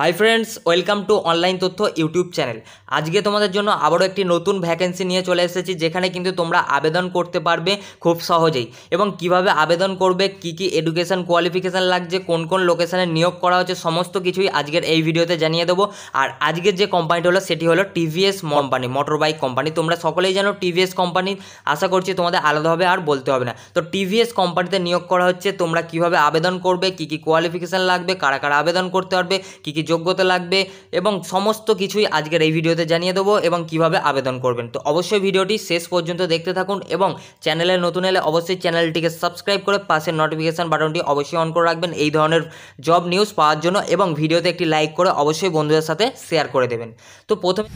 high friends welcome to online তথ্য YouTube channel আজকে তোমাদের জন্য আবারও একটি নতুন ভ্যাকেন্সি নিয়ে চলে এসেছি যেখানে কিন্তু তোমরা আবেদন করতে পারবে খুব সহজেই এবং কিভাবে আবেদন করবে কি কি এডুকেশান কোয়ালিফিকেশান লাগছে কোন কোন লোকেশানে নিয়োগ করা হচ্ছে সমস্ত কিছুই আজকের এই ভিডিওতে জানিয়ে দেবো আর আজকের যে কোম্পানিটি হলো সেটি হলো TVS company motor bike company তোমরা সকলেই জানো টিভিএস কোম্পানি আশা করছি তোমাদের আলাদাভাবে আর বলতে হবে না তো টিভিএস কোম্পানিতে নিয়োগ করা হচ্ছে তোমরা কিভাবে আবেদন করবে কি কি কোয়ালিফিকেশান লাগবে কারা কারা আবেদন করতে পারবে কী কী যোগ্যতা লাগবে এবং সমস্ত কিছুই আজকের এই ভিডিওতে জানিয়ে দেবো এবং কিভাবে আবেদন করবেন তো অবশ্যই ভিডিওটি শেষ পর্যন্ত দেখতে থাকুন এবং চ্যানেলে নতুন এলে অবশ্যই চ্যানেলটিকে সাবস্ক্রাইব করে পাশের নোটিফিকেশান বাটনটি অবশ্যই অন করে রাখবেন এই ধরনের জব নিউজ পাওয়ার জন্য এবং ভিডিওতে একটি লাইক করে অবশ্যই বন্ধুদের সাথে শেয়ার করে দেবেন তো প্রথমে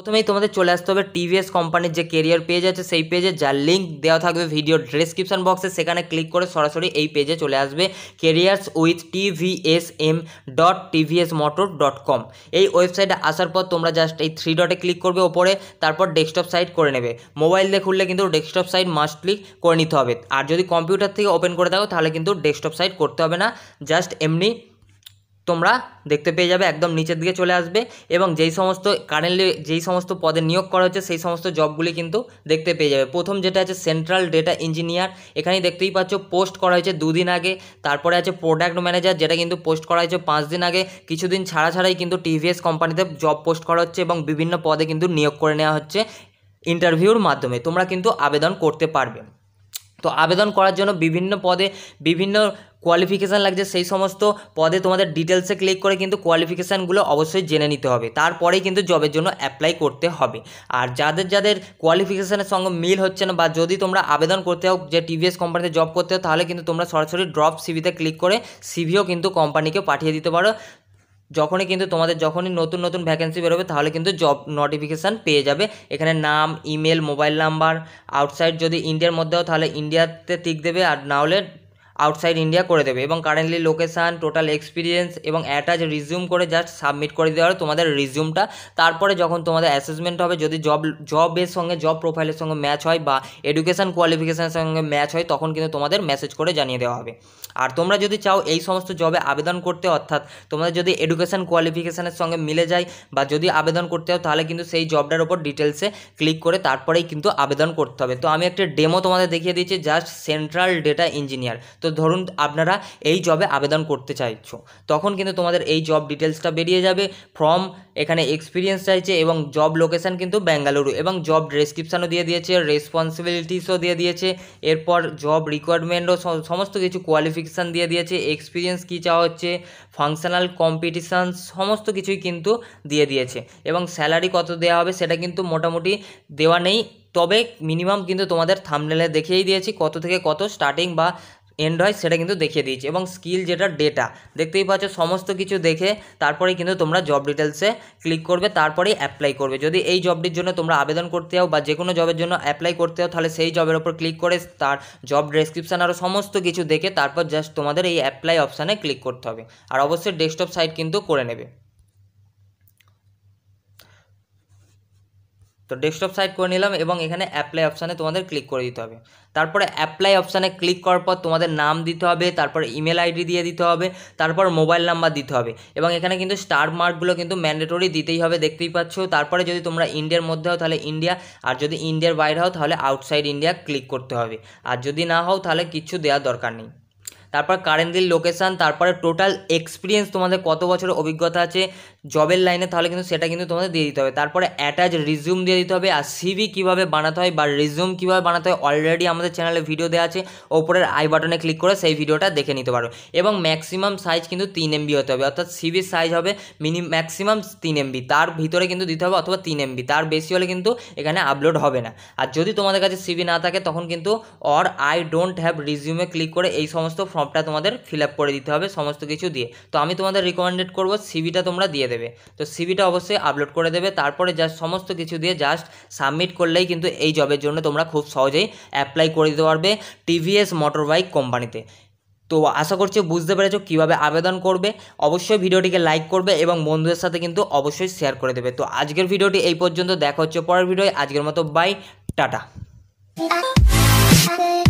প্রথমেই তোমাদের চলে আসতে হবে টিভিএস কোম্পানির যে কেরিয়ার পেজ আছে সেই পেজে যার লিঙ্ক দেওয়া থাকবে ভিডিও ডেসক্রিপশন বক্সে সেখানে ক্লিক করে সরাসরি এই পেজে চলে আসবে careers with TVS M dot TVS motor dot com এই ওয়েবসাইটে আসার পর তোমরা জাস্ট এই থ্রি ডটে ক্লিক করবে ওপরে তারপর ডেস্কটপ সাইট করে নেবে মোবাইল দিয়ে খুললে কিন্তু ডেস্কটপ সাইট মাস্ট ক্লিক করে নিতে হবে আর যদি কম্পিউটার থেকে ওপেন করে দাও তাহলে কিন্তু ডেস্কটপ সাইট করতে হবে না জাস্ট এমনি তোমরা দেখতে পেয়ে যাবে একদম নিচের দিকে চলে আসবে এবং যেই সমস্ত কারেন্টলি যেই সমস্ত পদে নিয়োগ করা হচ্ছে সেই সমস্ত জবগুলি কিন্তু দেখতে পেয়ে যাবে প্রথম যেটা আছে সেন্ট্রাল ডেটা ইঞ্জিনিয়ার এখানেই দেখতেই পাচ্ছ পোস্ট করা হয়েছে দুদিন আগে তারপরে আছে প্রোডাক্ট ম্যানেজার যেটা কিন্তু পোস্ট করা হয়েছে পাঁচ দিন আগে কিছুদিন ছাড়া ছাড়াই কিন্তু টিভিএস কোম্পানিতে জব পোস্ট করা হচ্ছে এবং বিভিন্ন পদে কিন্তু নিয়োগ করে নেওয়া হচ্ছে ইন্টারভিউর মাধ্যমে তোমরা কিন্তু আবেদন করতে পারবে তো আবেদন করার জন্য বিভিন্ন পদে বিভিন্ন কোয়ালিফিকেশান লাগছে সেই সমস্ত পদে তোমাদের ডিটেলসে ক্লিক করে কিন্তু কোয়ালিফিকেশানগুলো অবশ্যই জেনে নিতে হবে তারপরেই কিন্তু জবের জন্য অ্যাপ্লাই করতে হবে আর যাদের যাদের কোয়ালিফিকেশানের সঙ্গে মিল হচ্ছে না বা যদি তোমরা আবেদন করতে হোক যে টিভিএস কোম্পানিতে জব করতে হোক তাহলে কিন্তু তোমরা সরাসরি ড্রপ সিভিতে ক্লিক করে সিভিও কিন্তু কোম্পানিকে পাঠিয়ে দিতে পারো যখনই কিন্তু তোমাদের যখনই নতুন নতুন ভ্যাকেন্সি বেরোবে তাহলে কিন্তু জব নোটিফিকেশান পেয়ে যাবে এখানে নাম ইমেল মোবাইল নাম্বার আউটসাইড যদি ইন্ডিয়ার মধ্যেও তাহলে ইন্ডিয়াতে টিক দেবে আর নাহলে আউটসাইড ইন্ডিয়া করে দেবে এবং কারেন্টলি লোকেশান টোটাল এক্সপিরিয়েন্স এবং অ্যাটাচ রিজিউম করে জাস্ট সাবমিট করে দেওয়া তোমাদের রিজিউমটা তারপরে যখন তোমাদের অ্যাসেসমেন্ট হবে যদি জব জবের সঙ্গে জব প্রোফাইলের সঙ্গে ম্যাচ হয় বা এডুকেশান কোয়ালিফিকেশানের সঙ্গে ম্যাচ হয় তখন কিন্তু তোমাদের মেসেজ করে জানিয়ে দেওয়া হবে আর তোমরা যদি চাও এই সমস্ত জবে আবেদন করতে অর্থাৎ তোমাদের যদি এডুকেশান কোয়ালিফিকেশানের সঙ্গে মিলে যায় বা যদি আবেদন করতে হয় তাহলে কিন্তু সেই জবটার ওপর ডিটেলসে ক্লিক করে তারপরেই কিন্তু আবেদন করতে হবে তো আমি একটা ডেমো তোমাদের দেখিয়ে দিচ্ছি জাস্ট সেন্ট্রাল ডেটা ইঞ্জিনিয়ার তো ধরুন আপনারা এই জবে আবেদন করতে চাইছো তখন কিন্তু তোমাদের এই জব ডিটেলসটা বেরিয়ে যাবে ফর্ম এখানে এক্সপিরিয়েন্স চাইছে এবং জব লোকেশান কিন্তু বেঙ্গালুরু এবং জব ডেসক্রিপশানও দিয়ে দিয়েছে রেসপন্সিবিলিটিসও দিয়ে দিয়েছে এরপর জব রিকোয়ারমেন্টও সমস্ত কিছু কোয়ালিফিকেশান দিয়ে দিয়েছে এক্সপিরিয়েন্স কী চাওয়া হচ্ছে ফাংশনাল কম্পিটিশান সমস্ত কিছুই কিন্তু দিয়ে দিয়েছে এবং স্যালারি কত দেওয়া হবে সেটা কিন্তু মোটামুটি দেওয়া নেই তবে মিনিমাম কিন্তু তোমাদের থামনেলে দেখিয়েই দিয়েছি কত থেকে কত স্টার্টিং বা এন্ড হয় সেটা কিন্তু দেখিয়ে দিয়েছি এবং স্কিল যেটা ডেটা দেখতেই পাচ্ছ সমস্ত কিছু দেখে তারপরে কিন্তু তোমরা জব ডিটেলসে ক্লিক করবে তারপরেই অ্যাপ্লাই করবে যদি এই জবটির জন্য তোমরা আবেদন করতে হও বা যে কোনো জবের জন্য অ্যাপ্লাই করতে হও তাহলে সেই জবের ওপর ক্লিক করে তার জব ডেসক্রিপশান আরও সমস্ত কিছু দেখে তারপর জাস্ট তোমাদের এই অ্যাপ্লাই অপশানে ক্লিক করতে হবে আর অবশ্যই ডেস্কটপ সাইট কিন্তু করে নেবে তো ডেস্কটপ সাইড করে নিলাম এবং এখানে অ্যাপ্লাই অপশানে তোমাদের ক্লিক করে দিতে হবে তারপরে অ্যাপ্লাই অপশানে ক্লিক করার পর তোমাদের নাম দিতে হবে তারপর ইমেল আইডি দিয়ে দিতে হবে তারপর মোবাইল নাম্বার দিতে হবে এবং এখানে কিন্তু স্টার মার্কগুলো কিন্তু ম্যান্ডেটরি দিতেই হবে দেখতেই পাচ্ছ তারপরে যদি তোমরা ইন্ডিয়ার মধ্যে হও তাহলে ইন্ডিয়া আর যদি ইন্ডিয়ার বাইরে হও তাহলে আউটসাইড ইন্ডিয়া ক্লিক করতে হবে আর যদি না হও তাহলে কিছু দেওয়ার দরকার নেই তারপর কারেন্টলি লোকেশান তারপরে টোটাল এক্সপিরিয়েন্স তোমাদের কত বছরের অভিজ্ঞতা আছে জবের লাইনে তাহলে কিন্তু সেটা কিন্তু তোমাদের দিয়ে দিতে হবে তারপরে অ্যাটাচ রিজিউম দিয়ে দিতে হবে আর সিভি কীভাবে বানাতে হয় বা রিজিউম কীভাবে বানাতে হয় অলরেডি আমাদের চ্যানেলে ভিডিও দেওয়া আছে ওপরের আই বাটনে ক্লিক করে সেই ভিডিওটা দেখে নিতে পারো এবং ম্যাক্সিমাম সাইজ কিন্তু তিন এমবি হতে হবে অর্থাৎ সিভির সাইজ হবে মিনি ম্যাক্সিমাম তিন এমবি তার ভিতরে কিন্তু দিতে হবে অথবা তিন এমবি তার বেশি হলে কিন্তু এখানে আপলোড হবে না আর যদি তোমাদের কাছে সিভি না থাকে তখন কিন্তু অর আই ডোন্ট হ্যাভ রিজিউমে ক্লিক করে এই সমস্ত ফর্মটা তোমাদের ফিল আপ করে দিতে হবে সমস্ত কিছু দিয়ে তো আমি তোমাদের রিকমেন্ডেড করবো সিভিটা তোমরা দিয়ে দেবে তো সিভিটা অবশ্যই আপলোড করে দেবে তারপরে যা সমস্ত কিছু দিয়ে জাস্ট সাবমিট করলেই কিন্তু এই জবের জন্য তোমরা খুব সহজেই অ্যাপ্লাই করে দিতে পারবে টিভিএস মোটর বাইক কোম্পানিতে তো আশা করছি বুঝতে পেরেছো কীভাবে আবেদন করবে অবশ্যই ভিডিওটিকে লাইক করবে এবং বন্ধুদের সাথে কিন্তু অবশ্যই শেয়ার করে দেবে তো আজকের ভিডিওটি এই পর্যন্ত দেখা হচ্ছে পরের ভিডিও আজকের মতো বাই টাটা